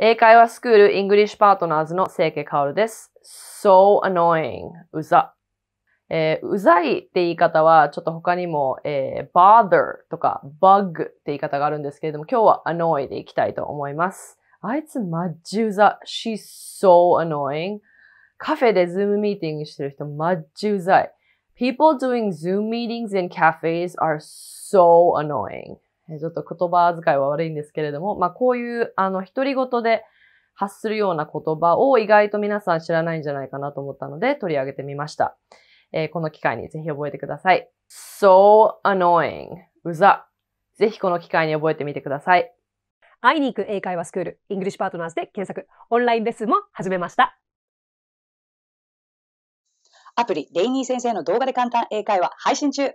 英会話スクール、イングリッシュパートナーズの清家薫です。So annoying. うざ。えー、うざいって言い方は、ちょっと他にも、えー、bother とか bug って言い方があるんですけれども、今日は annoy でいきたいと思います。あいつマッジうざ。She's so annoying. カフェでズームミーティングしてる人マッジうざい。People doing Zoom meetings in cafes are so annoying. ちょっと言葉遣いは悪いんですけれども、まあこういう、あの、独り言で発するような言葉を意外と皆さん知らないんじゃないかなと思ったので取り上げてみました。えー、この機会にぜひ覚えてください。so annoying. うざ。ぜひこの機会に覚えてみてください。会いに行く英会話スクール、イングリッシュパートナーズで検索、オンラインレッスンも始めました。アプリ、デイニー先生の動画で簡単英会話配信中